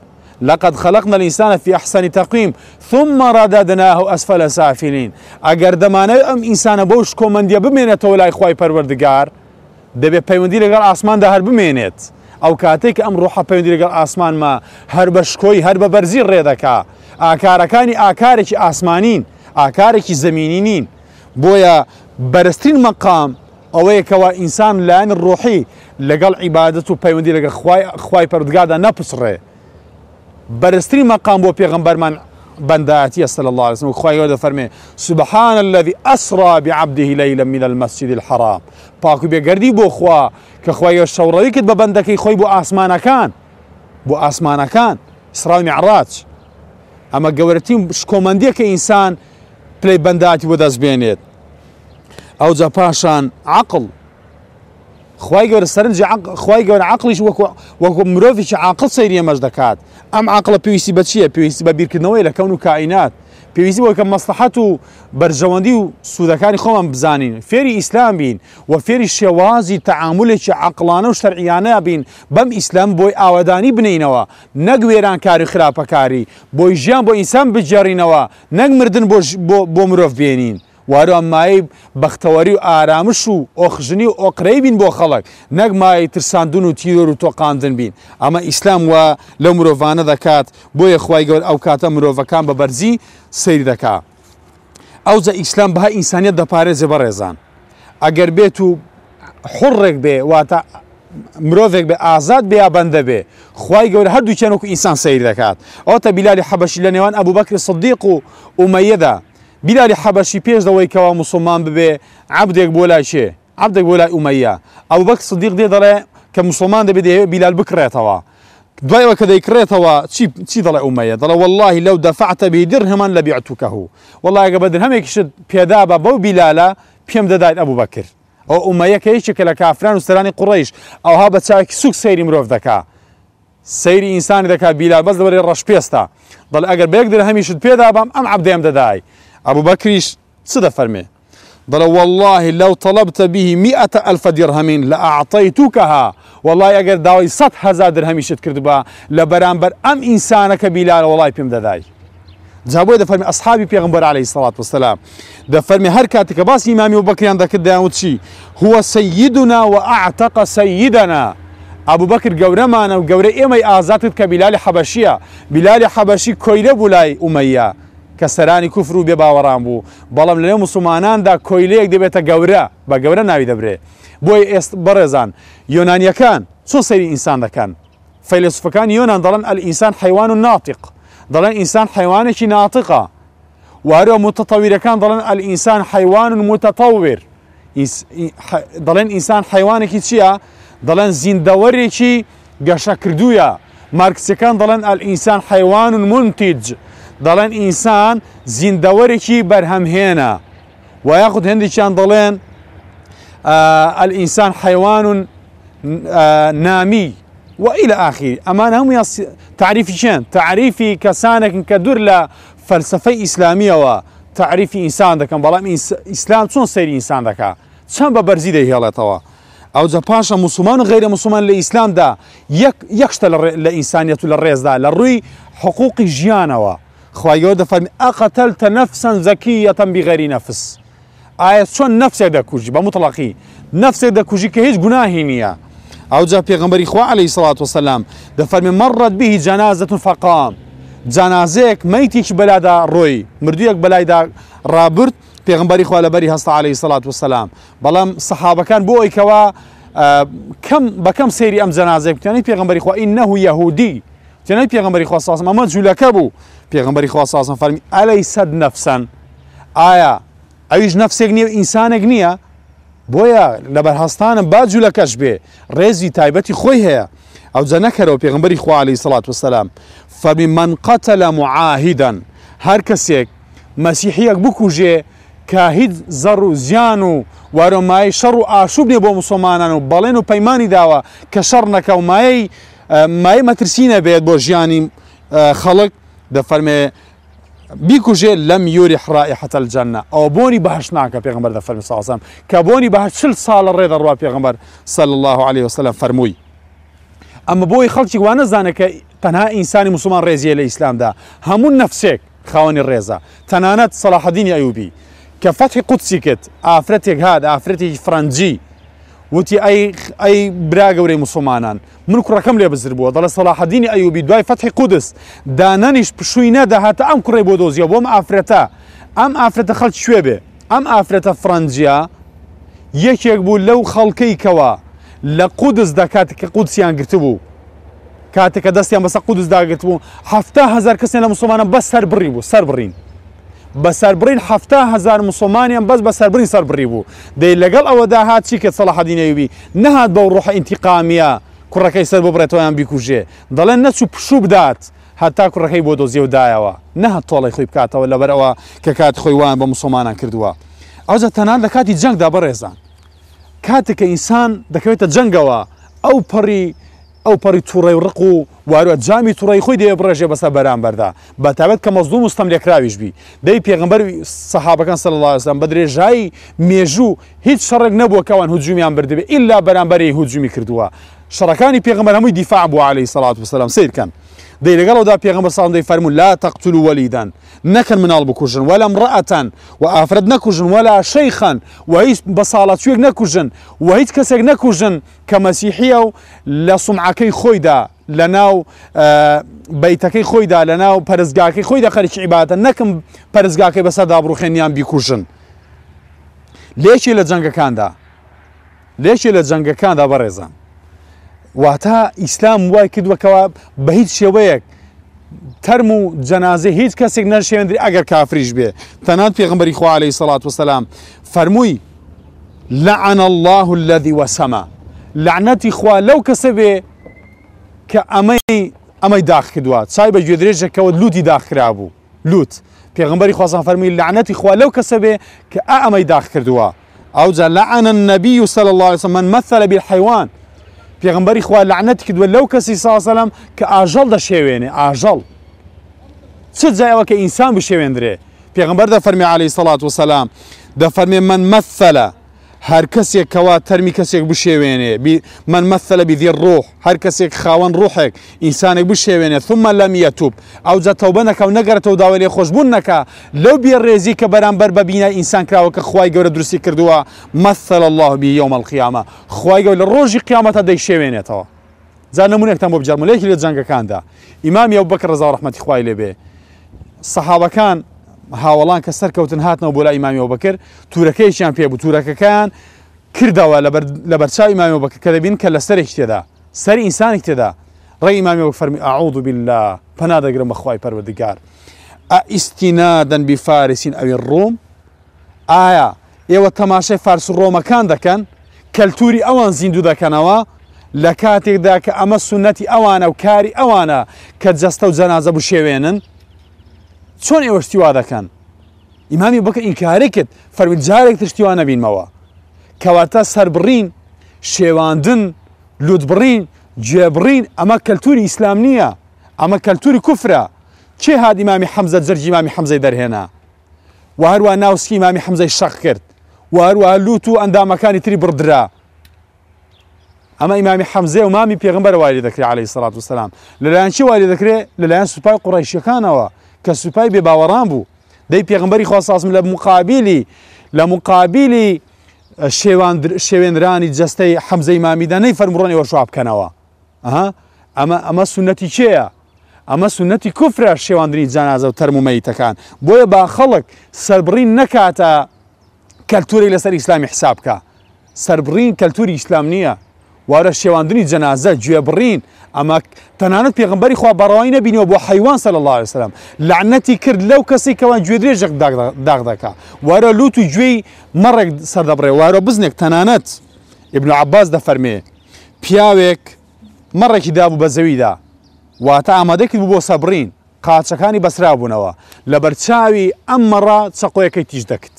لقد خلقنا الإنسان في أحسن تقويم ثم رددناه أسفل سافلين ئەگەر دەمانەوێت ئەم ئینسانە بەو شکۆمەندیە بمێنێتەوە لای خی پەروەردگار دەبێت پەیوەندی لەگەڵ ئاسماندا هەر بمێنێت ئەو کاتێک ئەم ڕۆحە پەیوەندی لەگەڵ ئاسمانمە هەر بە شکۆی هەر بە بەرزی ڕێدەکا ئاکارەکانی ئاکارێکی ئاسمانین ئاکارێکی زمینی نین بۆیە بەرزترین كوا انسان لان الروحي لایەن عبادته لەگەڵ عیبادەت و خواي لەگە خی پەرودگادا برستين مقام بو پیغمبر من بنداتي صلى الله عليه وسلم وخواي يقول فرمي سبحان الذي أسرى بعبده ليلا من المسجد الحرام باكو بيقردي بو خوا كخواي الشورة كد ببندكي خوي بو آسمانا كان بو آسمانا كان إسرائيل معراج أما قورتين شكومندية إنسان پلەی بەنداتی بۆ دەستبێنێت ئەو جە پاشان عقل خی گەورە سەرنجی خی گەورە عقلیش وەکو وەکو مرۆڤێکی عقل سەیریە مەش دەکات ئەم عقلە پێویستی بە چییە پێویستی بە بیرکردنەوەی لە کەون و کائینات پێویستی بۆ کە مەسلحەت و بەرژەوەندی و سوودەکانی خۆمان بزانین فێری ئیسلام بین و فێری شێوازی تەعاملێکی عقلانە و شەرعیانە بین بەم ئیسلام بۆی ئاوادانی بنینەوە نەک وێران کاری خراپەکاری بۆی ژیان بۆ ئینسان بجێڕینەوە نەک مردن بۆ مرۆڤ بێنین. وارو ئەمایی بەختەوەری و ئارامش و ئۆخژنی و ئۆقرەی بین بۆ خەڵک نەک مای ترساندون و تیرۆر و تۆقااندن بین ئەمە ئیسلام وە لە مرۆڤانە دەکات بۆیە خی گەور ئەو کاتە مرۆڤەکان بە بەرزی سیر دەکا ئەوزە ئیسلام بەها ئینسانیت دەپارێزی بە ڕێزان ئەگەر بێت و حڕێک بێ واتە مرۆڤێک بێ ئازاد بیا بەندە بێ خی گەورە هەردوو چێنکو ئینسان سیر دەکات ئەو تا بیلالی حەبەشی لە نێوان ئەبوو بەکری سدیق و ئومەیەدا بیلالی حەبەشی پێش دەوەیکەوە مسلمان ببێ عبدێک بۆ لای شێ عبدێک بۆ لای ئومەیە ئەو بەک سدیق دێ دەڵێ کە مسلمان دەبێت دەیەوێت دبي وكذا يكريته وشيب شيء ضلع أمية ضلع والله لو دفعت به درهما لبيعتكه والله يا جبر درهم يكشد بيدابا بو بلالا بيم دادايت أبو بكر أو أمية كيش كلا كافران وسران قريش أو هذا تاعك سوق سيري مروف ذكاء سيري إنسان ذكاء بلال بس دبر الرش بيستا ضلع أجر بيقدر هم يشد بيدابا أم عبد يم داداي أبو بكريش صدق فرمه ضل والله لو طلبت به مئة ألف درهم لأعطيتكها والله اگر داوی صد هزار درهمیشت کرد با لبران بر بە لە بەرامبەر ئەم ئینسانە کە بیلارە وڵای پێم دەدای جابۆی دەفەرمی ئەسحابی پێغمبەر عليه سڵات وسلام دەفەرمی هەر کاتێک کە باسی ئیمامی و بەکریان دەکرد دایان چی هو سیدنا و اعتق سیدنا ئابوو بەکر گەورەمانە و گەورە ئێمەی ئازاتت کە بیلالی حەبەشیە بلال حبشی کۆیلە بوو لای ئومەیە کە سەرانی کوفر و بێ باوەڕان بوو بەڵام لەنێو مسلماناندا دی دەبێتە گەورە با گوره ناوی دەبرێت بوي است برزان يونان بۆی ئێست بەڕێزان یۆنانیەکان چۆن سەری ئینسان دەکەن فەیلسوفەکان یۆنان دەڵن ئەل ئینسان حیوان و ناتق دەڵێن ئینسان حیوانێکی ناتقە وارە متتەویرەکان دەڵێن ئەل ئینسان حیوان و متتەویر دەڵێن ئینسان حیوانێکی چییە؟ دەڵێن زیندەوەرێکی گەشەکردوویە مارکسیەکان دەڵێن ئەل ئینسان حیوان و منتیج دەڵێن شي برهم هنا وياخذ هندي هەندێکیان ظلن آه، الإنسان حيوان آه، نامي وإلى آخره أما هم يص... تعريفي شين تعريفي كسانك كدور لا فلسفة إسلامية وتعريفي إنسان دكان بلام إنس... إسلام چون سير إنسان دكا چند ببرزي ده توا او إذا باشا مسلمان غير مسلمان لإسلام ده يك... يكشت لإنسانية للرئيس ده للروي حقوق جيانة خواهي يودا فرمي أقتلت نفسا زكية بغير نفس ئایا چۆن نفسێک دەکوژی بە مطڵقی نفسێک دەکوژی کە هیچ گوناهی نییە ئەو جا پێغمبەری خوا عليه سڵات وسلام دەفەرمێ مەڕەت بیهی جەنازەتون فەقام جەنازەیەک مەیتێکی بەلادا ڕۆی مردویەک بەلایدا ڕابرد پێغمبەری خوا لەبەری هەستا عليه سڵات وسلام بەڵام سەحابەکان بۆ ئەویکەوە کەم بەکەم سێری ئەم جەنازەیە بتوانانی پێغمبەری خوا ئینەهو یەهودی تێنەی پێغمبەری خوا ساسم ئەمە جوولەکە بوو پێغمبەری خوا ساسم فەرمی ئەلەی سەد نەفسەن ئایا ئەویش نفس نییە ئینسانێک نییە بۆیە لە بەرهەستانم با جوولەکەش بێ ڕێزی تایبەتی خۆی هەیە ئەو جە نەکەرەوە پێغمبەری خوالی سڵات وسلام فەبی منقەتە لە معاهیدن هەر کەسێک مەسیحیەک بکوژێ کە هیچ زەڕ و زیان و وارۆمایی شەڕ و ئاشوب نێ بۆ مسلمانان و بەڵێن و پەیمانی داوە کە شەڕ نەکە و مایەی مای مەترسینە بێت بۆ ژیانی خەڵک دەفەرمێ بيكو جيل لم يريح رائحة الجنة أو بوني بهشناك يا غمر ذا صلى الله عليه وسلم كابوني بهشل صال الرضا الرواب يا غمر صلى الله عليه وسلم فرموي أما بوي خلتي وأنا زانك تنها إنسان مسلمان رزية الإسلام دا همون نفسك خوان الرزا تنانت صلاح الدين أيوبي كفتح قدسك آفرتك هذا آفرتك فرنجي وتی ئەی برا گەورەی مسلمانان من کوڕەکەم لێ بزر بووە دەڵە سەلاحدینی ئەیوبی دوای فەتحی قودس دانەنیش پشووی نەداهاتە ئەم کوڕی بۆ دۆزیە بۆم ئافرەتە ئەم ئافرەتە خەڵ شوێ بێ ئەم ئافرەتە فەرەنجیا یەکێک بوو لەو خەڵکەی کەوە لە قودس دەکات کە قودسیان گرت بوو کاتێککە دەستیان بەسە قودس داگرت بوو هەفتە هزار کەسێن لە مسلمانە بە سەر بڕی بوو سەر بڕین بە سربڕین هزار مسلمانیان بەس بە سربرین سربڕی بوو دەی لەگەڵ ئەوەدا هات چی کە سەڵحدینەوی نەهات بەو ڕۆح ئینتیقامیە کوڕەکەی سەر ببرێتەوەیان بیکوژێ دەڵێن نەچوو پشوو بدات هەتا کوڕەکەی بۆ دۆزیێ ودایەوە نەهات تۆڵی خۆی بکاتەوە لەبەرەوە کە کات خۆی وان بە مسلمانان کردووە ئەوزە تەنان لە کاتی جەنگدا بەڕێزان کاتێک کە ئینسان دەکەوێتە جەنگەوە ئەو پەڕی ئەو پەڕی تووڕێ و ڕق و واروە جامی تووڕی خۆی دێ بڕێژێ بەسە بەرامبەردا بە تابەت کە مەزدوم وستەم لێکراویش بی دەی پێغمبەر سەحابەکان سەر لازم بە درێژایی مێژوو هیچ شەڕێک نەبووکەوان هجومیان بردبێ ئللا بەرامبەری هجومی کردووە شەڕەکانی پێغمبەر هەمووی دیفاع بوو عليهەی سەڵات وسلام سیرکەن دەی لەگەڵەوەدا پێغمبەر ساڵندەی فەرمون لا تەقتل وەلیدان نەکەن مناڵ بکوژن وەلا ڕەتان و ئافرەت نەکوژن وەلا شەیخان و هیچ بە ساڵاتوێک نەکوژن و هیچ کەسێک نەکوژن کە مەسیحیە و لە سومعەکەی خۆیدا لە ناو بەیتەکەی خۆیدا لە ناو پەرزگاکەی خۆیدا خەرچ عیباتە نەکەم پەرزگاکەی بەسەر دابڕوخێنیان بیکوژن لێکی لە جەنگەکاندا لێکی لە جەنگەکاندا بەڕێزان واتا اسلام وای کردوەکەەوە بە هیچ شێوەیەک تەرم و جەنازە هیچ کەسێک نەشێندری ئەگەر کافریش بێ تەنات پێغمبەری خوالەی و سلام فرموی لعن الله الذي وسما لعنەتی خوا لو کەسە بێ کە امی ئەمەی داخ کدوا چای بە گوێ درێژەکەەوە لوتی داخرا بوو لوت پێغمبەری خوازان فەرمی لعنەتی خوا لەو کەسە بێ کە امی داخ کردوا او ئەوجا لعن النبي صلى الله عليه وسلم من مثل بالحيوان پێغمبەری خوا لعنەت کردووە لەو کەسی ساسەلام کە ئاژەڵ دەشێوێنێ ئاژەڵ چ جایەوە کە ئینسان بشێوێندرێ پێغمبەر دەفەرمی عليهەی سەڵات وسلام دەفەرمێ من مثلە هەر کەسێک کەوا تەرمی کەسێک بشێوێنێ من مەسەلە بیدی ڕۆح هەر کەسێک خاوەن ڕۆحێک ئینسانێک بشێوێنێ ثمە لە میەتوب ئەو جەتەوبە نەکە و نەگەرەوە داوای لێ خۆشببوون نەکە لەو بێ ڕێزی کە بەرامبەر بەبیە ئینسان کراوە کە خوای گەورە درستی کردووە مەسەل الله بی یومەڵ قیامە خوای گەور لە ڕۆژی قیامەتە دەیشێوێنێتەوە جا نمونێکتان بۆ بجارمولێکی لە جەنگەکاندا ئیمامی ئەو بەکە ڕزا ڕحمەتی خوای لێبێ سەحابەکان هاوڵان کە سەرکەوتن هاتنەوە بۆ لای ئیمامیەوە بکرد تورەکەیشیان پێ بوو تورەکەکان کردەوە لە بەرچاوی مامیەوە بکە کە دەبین کە لە سەرێک تێدا سەری ئینسانێک تێدا ڕێ ئیمامیەوە فەرمی ئاعود و بلا پەنادەگرم بەخوای پەروەردگار ئائیسینادەن بیفارسین ئەوی ڕۆم ئایا ئێوە تەماشای فارس و ڕۆمەکان دەکەن کەلتوری ئەوان زیندوو دەکەنەوە لە کاتێکدا کە ئەمە سنەتی ئەوانە و کاری ئەوانە کە جەستە و جەنازە بشێوێنن چۆن ئێوە شتیوا دەکەن ئیمامی بکە ئینکاری کرد فەرمی جارێک تشتیوان نەبینمەوە کەواتە سربڕین شێواندن لودبڕین جێبڕین ئەمە کەلتوری ئیسلام نییە ئەمە کەلتوری کوفرە چێ هادیمامی حەمزە جەرجی مامی حەمزەی دەرهێنا و هەروە ناوسکی مامی حەمزەی شەق کرد و هەروە لووت و ئەندامەکانی تری بردرا اما ئیمامی حمزه و مامی پێغمبەر واری دەکرێت عليهەی سڵات وسلام لەلایەن چی واری دەکرێت لەلایەن سوپای قڕیشەکانەوە کە سوپای بێ باوەڕان بوو دەی پێغمبەری خواسم لە مقابلی لە مقابلی شێوێنرانی جستەی حەمزەی مامیدا نەی فەرمڕۆنی وە شواب بکەنەوە ئەمە ئەمە سونەتی چێە؟ ئەمە سونەتی کوفرە شێواندنی جانازە و تەرمومەیتەکان بۆیە با خەڵک سربڕین نەکاتە کەلتوری لەسەر ئیسلامی حسابکە سربڕین کەلتوری ئیسلام نییە وارە شێواندنی جەنازە گوێ بڕین ئەمە تەنانەت پێغمبەری خوا بەڕەوەی نەبینەوە بۆ حیوان سەر الله وسلام لعنەتی کرد لەو کەسی کەوان گوێ درێژێک داغ دەکا وارە لوت و گوێی مەڕێک سەردەبڕێ وارە بزنێک تەنانەت ئبن عباس دەفەرمێ پیاوێک مەڕێکی دابوو بە زەویدا واتە ئامادەکی بوو بۆ سەبرین قاچەکانی بەسرا بوونەوە لە بەرچاوی ئەم مەڕا چەقۆیەکەی تیش دەکت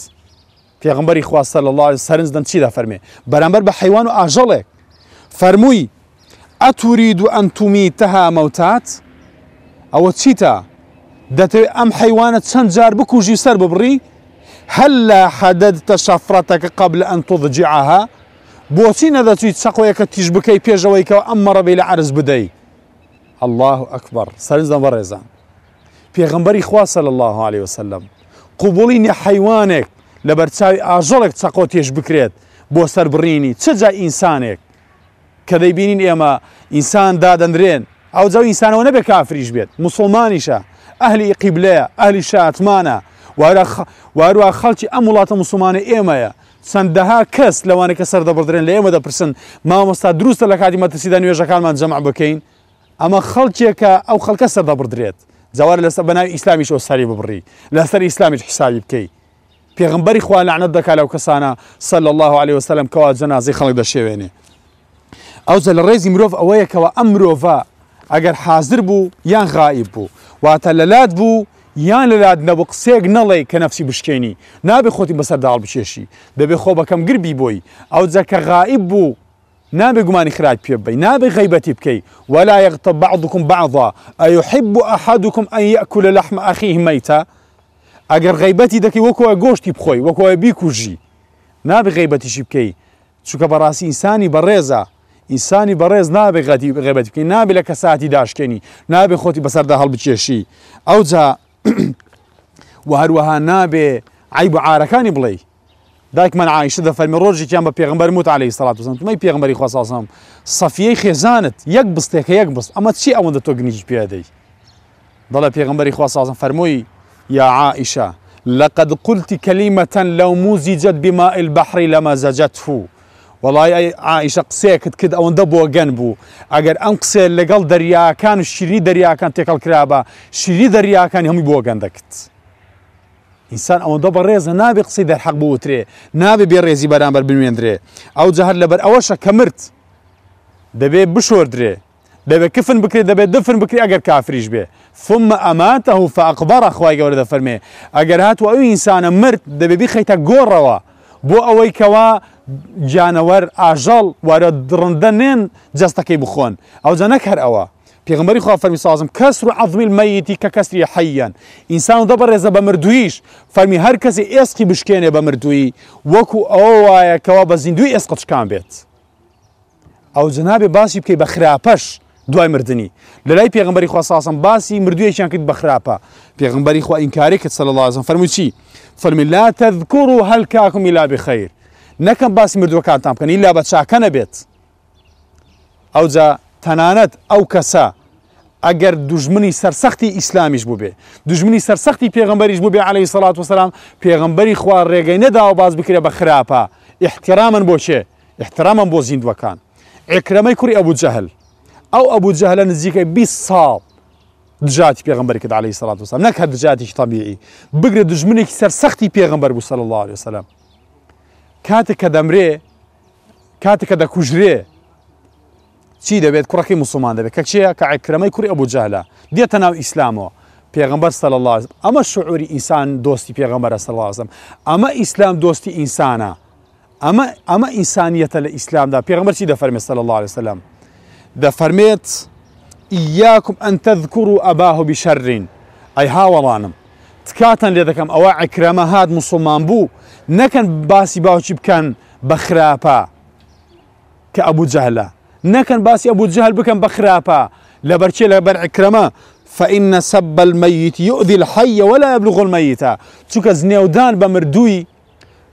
پێغمبەری خواستە لە الله سەرنجدەن چی دەفەرمێ بەرامبەر بە حیوان و ئاژەڵێک فرموي أتريد أن تميتها موتات؟ أو تشيتا دات أم حيوانة سنجار بكو جيسر ببري؟ هلا حددت شفرتك قبل أن تضجعها؟ بوتينا ذات تسقويك تجبكي بيجويك وأمر بي لعرز بدي الله أكبر سرزان برزان بيغنبري خوا صلى الله عليه وسلم يا حيوانك لبرتاوي أجرك تسقو تيش بكريت بو بريني تجا إنسانك کە دەیبینین ئێمە ئینسان دادەندرێن ئەو جەو ئینسانەوە نەبێ کافریش بێت مسلمانیشە ئەهلی قیبلەیە ئەهلی شاتمانە واروە خەڵکی ئەم وڵاتە مسلمانە ئێمەیە چەندەها کەس لەوانە کە سەردەبدرێن لە ئێمە دەپرسن ما دروستە لە کاتی مەترسیدا نوێژەکانمان بكين أما ئەمە أو ئەو خەڵکە سەردەبدرێت جوار لەسەر بەناوی ئیسلامیش ئۆساری ساري لەسەر ئیسلامیش حسابی بکەیت پێغمبەری خوا لەعنەت دەکا لەو کەسانە صلى الله عليه وسلم کەوا جەنازی خەڵک دەشێوێنێ ئەوزە لە ڕێزی مرۆڤ ئەوەیەکەوە ئەم مرۆڤ اگر حاضر بو یان غائب بو واتە لەلات بوو یان لەلات نەبوو قسێک نەڵێ کە نەفسی بشکێنی نابێ خۆتی بەسەر داڵ بچێشی دەبێ خۆ بەکەم گربی زل ئەو جەکە غائب بوو نابێ گومانی خراج پێ بی نابێ غیبەتی ولا يغتب بعضكم بعضا ئەیحب ئەحدكم ئەن یأکل لەحم ئەخیه مەیتە ئەگەر غیبەتی دەکەی وەکوە گۆشتی بخۆی وەکوە بیکوژی نابێ غیبەتیشی شبكي چونکە بەڕاستی ئینسانی بەڕێزە انساني برز نابي غتی غیبت کنی نابه لکساتی داش کنی نابه خودی بسر ده حال بچشی او جا و هر وها نابه عیب عارکانی بلی دایک من عایش ده فرمی روزی که ام با پیغمبر موت علیه صلوات و سلام تو می پیغمبری خواست اسلام صفیه خزانت یک بسته که یک بست اما چی اون تو گنیج پیاده ای دل پیغمبری خواست اسلام فرمی یا عایشه لقد قلت كلمة لو مزجت بماء البحر لما زجته وڵی ئەی ئایشە قسەیەکت کرد ئەوەندە بۆ گەن بوو ئەگەر ئەم قسێ لەگەڵ دەریاکان و شیری دەریاکان تێکەڵ کرابە شیری دەریاکانی هەمووی بۆ گەندەکت ئینسان ئەوەندە بە ڕێزە نابێ قسی دەرحەق بوترێ نابێ بێ ڕێزی بەرامبەر بنوێندرێ أو جهر لبر أوشا كمرت دبي بشور دري دبي كفن بكري دبي دفن بكري ئەگەر كافريش بێ ثم ئەماتە و فاقبارە خخوای گەورە دەفەرمێ ئەگەر هاتووە إنسان مرت دبي دەبێ بیخیتە روا بو أوي كوا گیانەوەەر ئاژەڵ وارە درڕندە نێن جەستەکەی بخۆن او جە نەک هەر ئەوە پێغمبەری خوا فەرمی سازم کەس و عظمیل مەیتی کە کەسری حەیەن ئینسان دەبڕێزە بە مردویش فەرمی هەر کەسی ئێسقی بشکێنێ او مردووی وەکو ئەو وایە کەوا بە زیندوی ئێسقە چکان بێت ئەو جنابێ باسی بکەی بە خراپەش دوای مردنی لەلای پێغمبەری خوا ساسم باسی مردویەکیان کرد بە خراپە پێغمبەری خوا ئینکارێکت سەر لازم فەرموچی لا تذکر و هەلکاکم میلا نکم باسی مردووەکانتان بکەن لا بە چاکە بیت او جا او کسا اگر ئەگەر دوژمنی سەرسەختی ئیسلامیش بوو بێ دوژمنی سەرسەختی پێغمبەریش بوو بێ عليهەی و سلام پیغمبری خوار ڕێگەی نەداوە باز بکرێ بە خراپە احترامن بۆ چێ احترامم بۆ زیندوەکان ئێکرەمەی کوری ئەبوو آو ئەو ئەبوو جەهلە نزیکە 20 ساڵ دجاتی پێغمبەر کرد عليه و سلام نکه دجاتیش طبیعی بگرە دژمنێکی سەرسەختی پێغمبەر بوو سەر الله عليه وسلام کاتێک کە دەمرێ کاتێک کە دەکوژرێ چی دەبێت کوڕەکەی مسلمان دەبێت کە چیە کە عکرەمەی کوری ئەبوجاهلا دێتە ناو ئیسلامەوە اما سەل الله ئەمە شعوری ئینسان دۆستی پێغەمبەرە سەلازم اما اسلام دوستي أما ئەمە ئەمە ئینسانیەتە لە ئیسلامدا پێغمبەر چی دەفەرمێت صلى الله عليه وسلم دەفەرمێت ئیاکم اياكم ان تذكروا اباه و بشەرین ئەی هاوەڵانم تکاتان لذا دەکەم ئەوە ئەکرەمە هاد مسلمان بو نەکەن باسی باوکی بکەن بە خراپە کە ئەبوو جەهلە نەکەن باسی ئەبوو جەهل بکەن بە خراپە لە فإن سب الميت يؤذي الحي ولا يبلغ الميت چونکە زنيودان بمردوي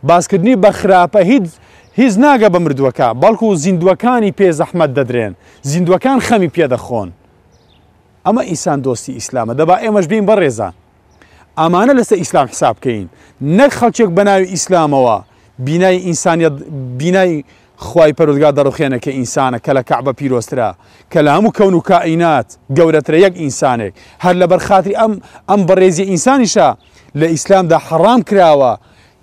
مردووی بخرابا هيد هيد هیچ هیچ ناگە بالكو مردووەکە بەڵکو و زیندوەکانی پێ زەحمەت دەدرێن أما خەمی دوستي إسلام دبا دۆستی بين دەبا ئامانە لەسەر ئیسلام حساب بکەین نەک خەڵچێک بەناوی ئیسلامەوە بینای ئینسانیت بینای خی پەرودگا دەڕخێنە کە ئینسانە کە انسان کەعبە پیرۆسترا کە لە هەموو کەون و کائینات گەورەترە یەک ئینسانێک هەر لە بەرخاتری ئەم ئەم بەڕێزی ئینسانیشە لە ئیسلامدا حەڕام کراوە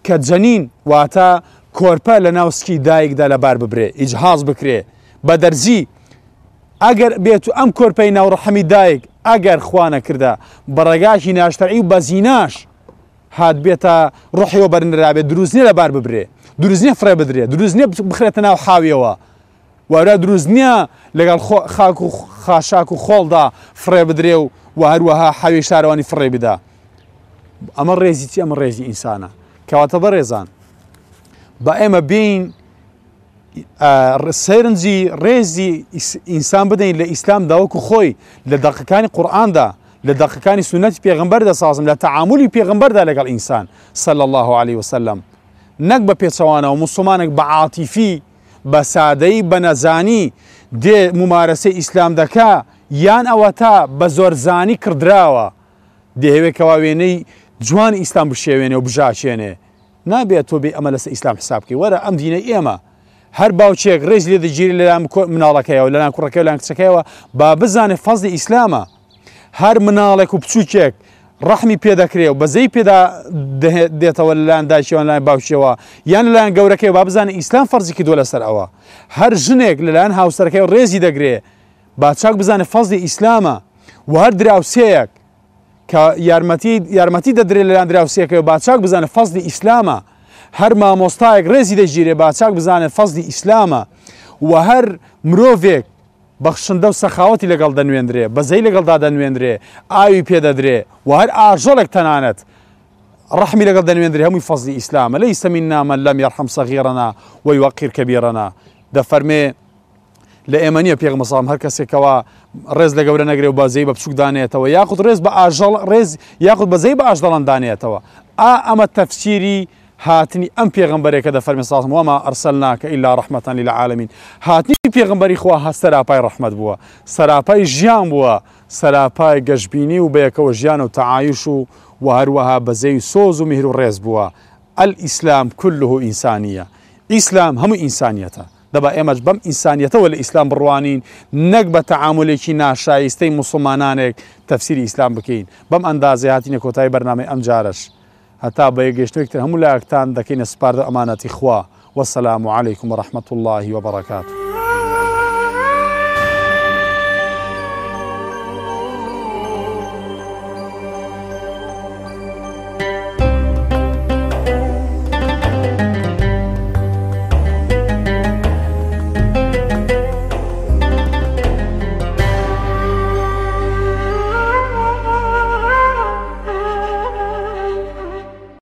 کە جەنین واتە کۆرپە لە ناوسکی دایکدا لە بار ببرێ ئەگەر بێت و ئەم کۆرپەی ناوڕەحەمی دایک ئەگەر خوانە کردە بەڕێگاشی ناشتەعی و بەزیناش هات بێتە ڕحیەوە بەرنرابێت دروستنیە لەبار ببرێ دروستنیە فرێ بدرێ دروستنیە بخرێتە ناو خاویەوە وەرە دروست نییە لەگەڵ خاک و خاشاک و خۆڵدا فرێ بدرێ و و هەروەها حەوی شارەوانی فڕێ بدا ئەمە ڕێزی چی ئەمە ڕێزی ئینسانە کەواتە بە ڕێزان بە ئێمە بین سەرنجی ڕێزی ئینسان بدەین لە ئیسلام داوەکو خۆی لە دەقەکانی قورآاندا لە دەقەکانی سونەتی پێغمبەردا سازم لە تعاملی پێغمبەردا لەگەڵ ئینسان سەل الله عليه وسلم نەک بە پێچەوانەوە مسلمانێک بە عاتیفی بە سادەی بە نەزانی دێ ممارەسەی ئیسلام دەکا یان ئەوە تا بە زۆرزانی کردراوە دەهوێکەوە وێنەی جوان ئیسلام بشێوێنێ و بژاچێنێ نابێت تۆ بێ ئەمە لەسەر ئیسلام حسابکەی وەرە ئەم دینە ئێمە هەر باوچێک ڕێز لێ دەگیری لەلام مناڵەکەیەوە لەلان کوڕەکە لەلان کچەکەیەوە با بزانێ فەزی ئیسلامە هەر مناڵێک و بچووچێک ڕحمی پێدەکرێ و بەزەی پێدا دێتەوە لەلاان داشیوان لای باوچەوە یان لەلایەن گەورەکەی با بزانێ ئیسلام فەرزی کردووە لەسەر ئەوە هەر ژنێک لەلایەن هاوسەرەکەی و ڕێزی دەگرێ باچاک بزانێ فەزی ئیسلامە و هەر دراوسەیەک کە یارمەتی یارمەتی دەدرێت لەلاان دراوسەکەی و باچاک بزانە فەزی ئیسلامە هەر مامۆستایەک ڕێزی جيري باچاک بزان فضل اسلام و هر مروفيك بەخشندە و سەخاوەتی لەگەڵ دەنوێندرێ بەزەی لەگەڵدا دەنوێندرێ ئاوی دره و هر ئاژەڵێک تەنانەت ڕحمی لەگەڵ دەنوێندرێ هەمووی فەزلی ئیسلامە لە ئیسەمین نامە لەم یارحەم سەغیرەنا وی وەقیر کەبیێرەنا دەفەرمێ لە ئێمەنیە پێغمەسام هەر کەسێکەوە ڕێز رز گەورە نەگرێ و بازەی بە بچوکدانێتەوە یاخود ڕێز بە ئاژەڵ ڕێز یاخود بەزەی بە ئاژدەڵاندانێتەوە آ اما تەفسیری هاتني أم پێغمبەرێکە دە فەرمی ساڵم وما أرسلناك إلا رحمة للعالمين هاتني پێغمبەری خوا هە سەراپای ڕحمد بووە سەراپای ژیان بووە جيان بوا و بەیەکەوە ژیان و تەعاایش و و هەروەها بەزەی مهر كله إنسانية إسلام هم إنسانية دبا ئێمەش بم إنسانية لە إسلام بروانين نەک بە تەعاملێکی ناشایستەی مسلمانانك تفسير إسلام بكين بم ئەندازە هاتیینە کۆتایی بەرنامەی ئەم جارش هەتا بە یەگەشتێکتر هەموو لایەکتان دەکەینە سپارد ئەمانەتی خوا وەسەسلام و عليهیکم ڕحمت الله وبركاته